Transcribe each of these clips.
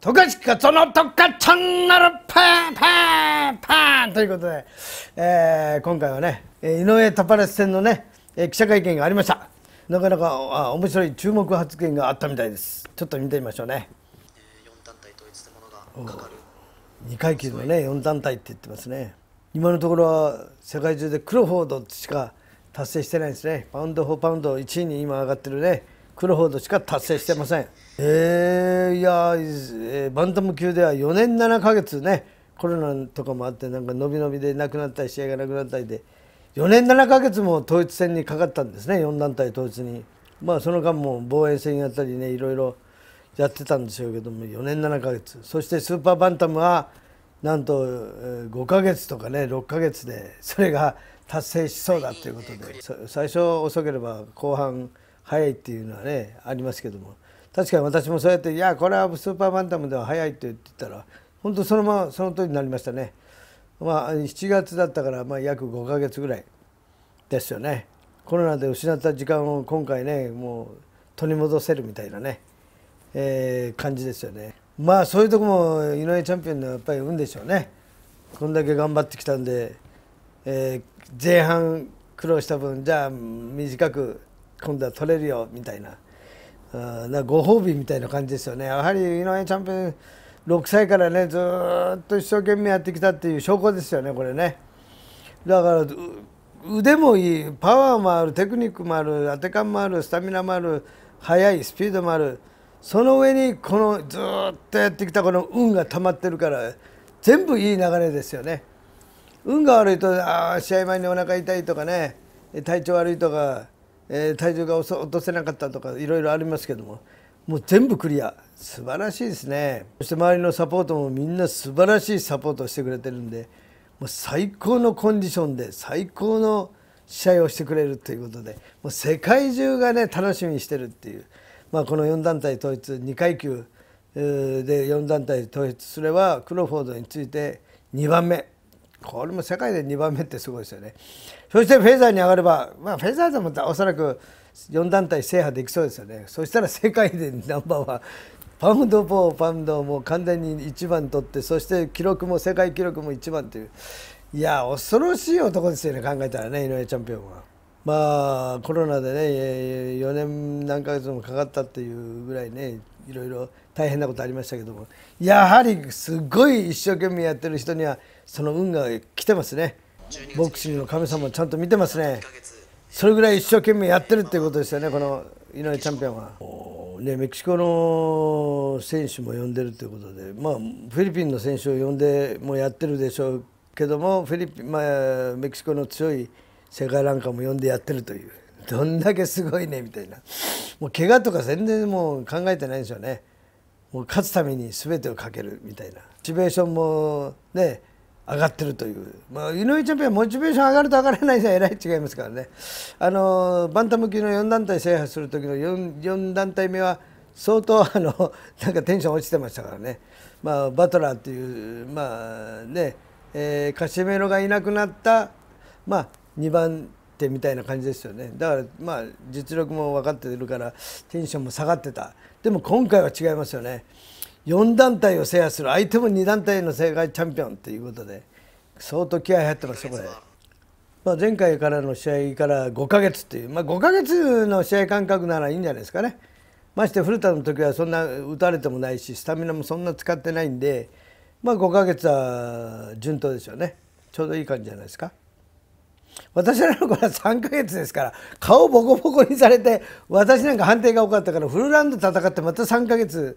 トカチカそのトカチャンネルパンパンパンということで、えー、今回はね井上タパレス戦のね記者会見がありましたなかなか面白い注目発言があったみたいですちょっと見てみましょうね、4団体統一というものがかかる2階級のね4団体って言ってますね今のところは世界中でクロフォードしか達成してないですねパウンド・4パウンド1位に今上がってるねフォードしか達成してません。えー、いや、えー、バンタム級では4年7ヶ月ねコロナとかもあってなんか伸び伸びでなくなったり試合がなくなったりで4年7ヶ月も統一戦にかかったんですね4団体統一に。まあその間も防衛戦やったりねいろいろやってたんでしょうけども4年7ヶ月そしてスーパーバンタムはなんと5ヶ月とかね6ヶ月でそれが達成しそうだということで最初遅ければ後半早いっていうのはねありますけども確かに私もそうやって「いやこれはスーパーバンタムでは早い」って言ってたら本当そのままその通りになりましたね。まあ、7月だったから、まあ、約5ヶ月ぐらいですよねコロナで失った時間を今回ねもう取り戻せるみたいなね、えー、感じですよねまあそういうとこも井上チャンピオンのやっぱり運でしょうねこんだけ頑張ってきたんで、えー、前半苦労した分じゃあ短く今度は取れるよみたいななご褒美みたいな感じですよね。やはり井上チャンピオン6歳からねずっと一生懸命やってきたっていう証拠ですよねこれね。だから腕もいいパワーもあるテクニックもある当て感もあるスタミナもある速いスピードもあるその上にこのずっとやってきたこの運が溜まってるから全部いい流れですよね運が悪いとあ試合前にお腹痛いとかね体調悪いとかえー、体重が落とせなかったとかいろいろありますけどももう全部クリア素晴らしいですねそして周りのサポートもみんな素晴らしいサポートをしてくれてるんでもう最高のコンディションで最高の試合をしてくれるということでもう世界中がね楽しみにしてるっていう、まあ、この4団体統一2階級で4団体統一すればクロフォードについて2番目これも世界で2番目ってすごいですよね。そしてフェザーに上がれば、まあ、フェザーでもおそらく4団体制覇できそうですよね。そしたら世界でナンバーワン。パウンド・ポーパウンドも完全に1番取ってそして記録も世界記録も1番といういや恐ろしい男ですよね考えたらね井上チャンピオンは。まあコロナでね4年何ヶ月もかかったっていうぐらいねいろいろ大変なことありましたけどもやはりすごい一生懸命やってる人にはその運が来てますねボクシングの神様ちゃんと見てますねそれぐらい一生懸命やってるっていうことですよねこの井上チャンピオンは。ね、メキシコの選手も呼んでるということで、まあ、フィリピンの選手を呼んでもやってるでしょうけどもフィリピン、まあ、メキシコの強い世界なんかも呼んでやってるというどんだけすごいねみたいなもう怪我とか全然もう考えてないんですよねもう勝つために全てをかけるみたいなモチベーションもね上がってるという、まあ、井上チャンピオンモチベーション上がると上がらないじゃえらい違いますからねあのバンタム級の4団体制覇する時の 4, 4団体目は相当あの なんかテンション落ちてましたからね、まあ、バトラーという、まあねえー、カシメロがいなくなった、まあ、2番手みたいな感じですよねだからまあ実力も分かってるからテンションも下がってたでも今回は違いますよね4団体を制覇する相手も2団体の世界チャンピオンということで相当気合入ってますそこで。まあ、前回からの試合から5か月っていう、まあ、5か月の試合間隔ならいいんじゃないですかね。まして古田の時はそんな打たれてもないしスタミナもそんな使ってないんで、まあ、5か月は順当ですよねちょうどいい感じじゃないですか。私らの頃は3ヶ月ですから顔ボコボコにされて私なんか判定が多かったからフルラウンド戦ってまた3ヶ月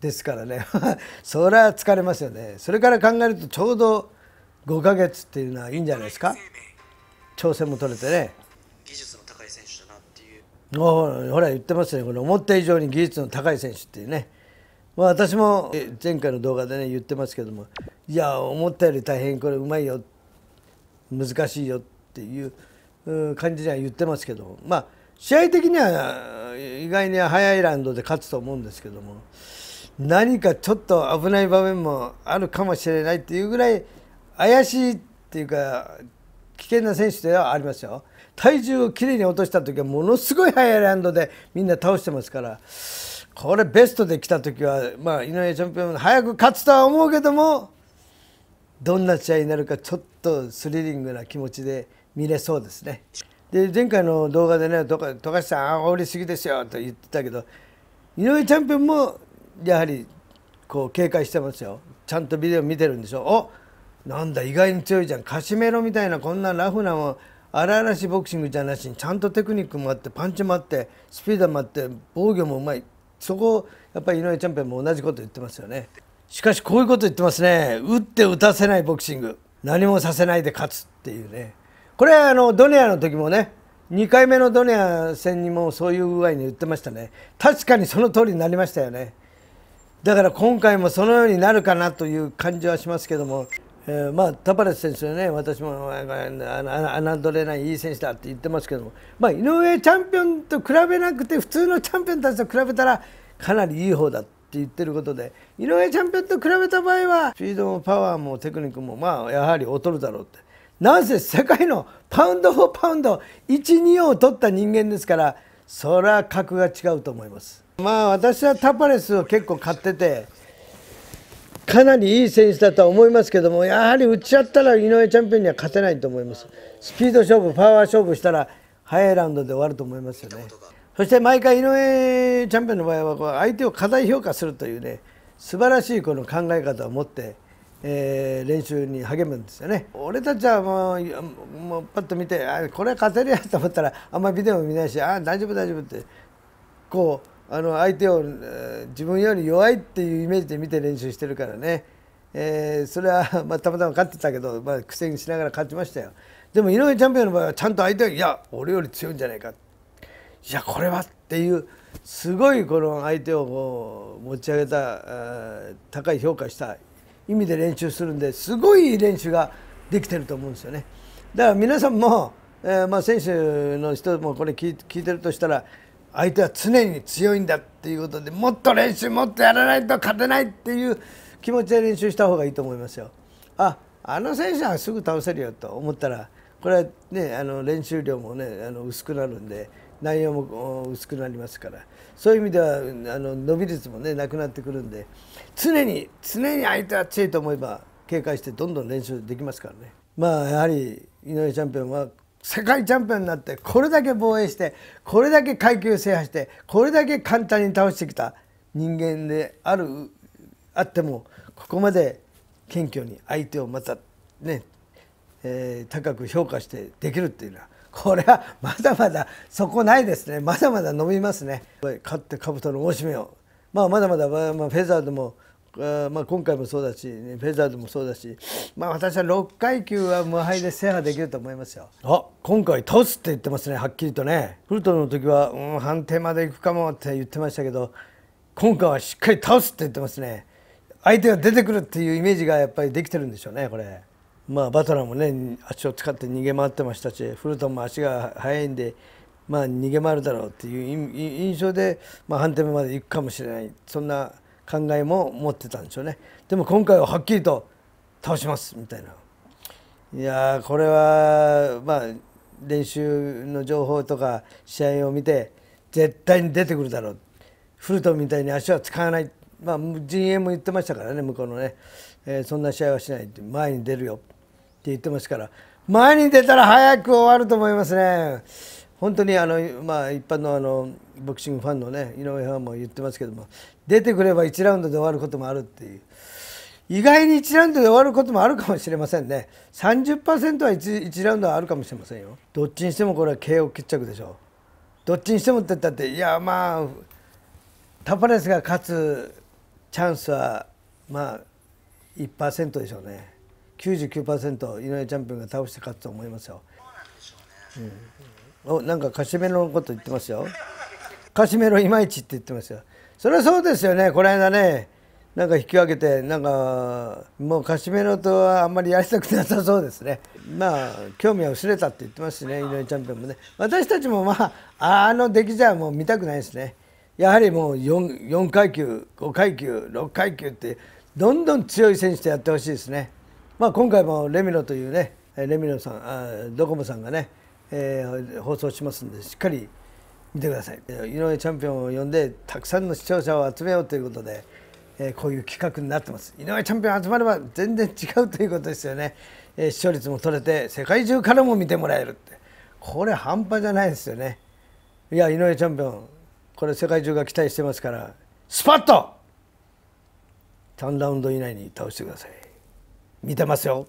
ですからね それは疲れますよねそれから考えるとちょうど5ヶ月っていうのはいいんじゃないですか挑戦も取れてね技術の高い選手だなっていうほほら言ってますねこれ思った以上に技術の高い選手っていうねま私も前回の動画でね言ってますけどもいや思ったより大変これうまいよ難しいよっっていう感じには言ってますけどまあ試合的には意外に早いラウンドで勝つと思うんですけども何かちょっと危ない場面もあるかもしれないっていうぐらい怪しいっていうか危険な選手ではありますよ体重をきれいに落とした時はものすごい速いラウンドでみんな倒してますからこれベストで来た時は、まあ、井上チャンピオン早く勝つとは思うけどもどんな試合になるかちょっとスリリングな気持ちで。見れそうですね。で前回の動画でね「富樫さん煽りすぎですよ」と言ってたけど井上チャンピオンもやはりこう警戒してますよちゃんとビデオ見てるんでしょおなんだ意外に強いじゃんカシメロみたいなこんなラフなも荒々しいボクシングじゃなしにちゃんとテクニックもあってパンチもあってスピードもあって防御もうまいそこをやっぱり井上チャンピオンも同じこと言ってますよねしかしこういうこと言ってますね打って打たせないボクシング何もさせないで勝つっていうねこれはあのドネアの時もね2回目のドネア戦にもそういう具合に言ってましたね確かにその通りになりましたよねだから今回もそのようになるかなという感じはしますけども、えー、まあタパレス選手ね私も侮れないいい選手だって言ってますけども、まあ、井上チャンピオンと比べなくて普通のチャンピオンたちと比べたらかなりいい方だって言ってることで井上チャンピオンと比べた場合はスピードもパワーもテクニックもまあやはり劣るだろうって。なんせ世界のパウンド・フォー・パウンド12を取った人間ですからそれは格が違うと思いますまあ私はタパレスを結構買っててかなりいい選手だとは思いますけどもやはり打ち合ったら井上チャンピオンには勝てないと思いますスピード勝負パワー勝負したら早いラウンドで終わると思いますよねそして毎回井上チャンピオンの場合は相手を過大評価するというね素晴らしいこの考え方を持ってえー、練習に励むんですよね俺たちはもうもうパッと見てあこれは勝てるやと思ったらあんまりビデオ見ないしあ大丈夫大丈夫ってこうあの相手を、えー、自分より弱いっていうイメージで見て練習してるからね、えー、それは、まあ、たまたま勝ってたけど、まあ、苦戦しながら勝ちましたよでも井上チャンピオンの場合はちゃんと相手はいや俺より強いんじゃないかいやこれはっていうすごいこの相手をこう持ち上げた高い評価した意味で練習するんですごい練習ができてると思うんですよね。だから皆さんも、えー、まあ選手の人もこれ聞いてるとしたら相手は常に強いんだっていうことでもっと練習もっとやらないと勝てないっていう気持ちで練習した方がいいと思いますよ。ああの選手はすぐ倒せるよと思ったらこれは、ね、あの練習量も、ね、あの薄くなるんで内容も薄くなりますからそういう意味ではあの伸び率もねなくなってくるんで常に常に相手は強いと思えば警戒してどんどん練習できますからね。まあやはり井上チャンピオンは世界チャンピオンになってこれだけ防衛してこれだけ階級制覇してこれだけ簡単に倒してきた人間であるあってもここまで謙虚に相手をまたね、えー、高く評価してできるっていうのはこれはまだまだそこないですねまだまだ伸びますね勝って兜の大締めを、まあ、まだまだ、まあ、フェザーでも、まあ、今回もそうだし、ね、フェザーでもそうだし、まあ、私は6階級は無敗で制覇できると思いますよあ今回倒すって言ってますねはっきりとねフルトンの時は、うん、判定までいくかもって言ってましたけど今回はしっかり倒すって言ってますね相手が出てくるっていうイメージがやっぱりできてるんでしょうねこれ。まあ、バトラーもね足を使って逃げ回ってましたしフルトンも足が速いんで、まあ、逃げ回るだろうっていう印象で、まあ、判定目まで行くかもしれないそんな考えも持ってたんでしょうねでも今回ははっきりと倒しますみたいないやこれは、まあ、練習の情報とか試合を見て絶対に出てくるだろうフルトンみたいに足は使わない、まあ、陣営も言ってましたからね向こうのね、えー、そんな試合はしない前に出るよ言ってますから前に出たら早く終わると思いますね。本当にあの、まあ、一般のあのボクシングファンの、ね、井上ファンも言ってますけども出てくれば1ラウンドで終わることもあるっていう意外に1ラウンドで終わることもあるかもしれませんね30%は 1, 1ラウンドはあるかもしれませんよどっちにしてもこれは KO 決着でしょうどっちにしてもって言ったっていやまあタパレスが勝つチャンスはまあ1%でしょうね。99%井上チャンピオンが倒して勝つと思いますよ。うん、おなんかカシメロのこと言ってますよ。カシメロいまいちって言ってますよ。それはそうですよね、この間ね、なんか引き分けて、なんかもうカシメロとはあんまりやりたくなさそうですね。まあ、興味は薄れたって言ってますしね、井上チャンピオンもね。私たちもまあ、あの出来じゃもう見たくないですね。やはりもう 4, 4階級、5階級、6階級って、どんどん強い選手とやってほしいですね。まあ、今回もレミロというねレミロさんあドコモさんがね、えー、放送しますんでしっかり見てください井上チャンピオンを呼んでたくさんの視聴者を集めようということで、えー、こういう企画になってます井上チャンピオン集まれば全然違うということですよね、えー、視聴率も取れて世界中からも見てもらえるってこれ半端じゃないですよねいや井上チャンピオンこれ世界中が期待してますからスパッと3ラウンド以内に倒してください見てますよ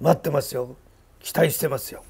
待ってますよ期待してますよ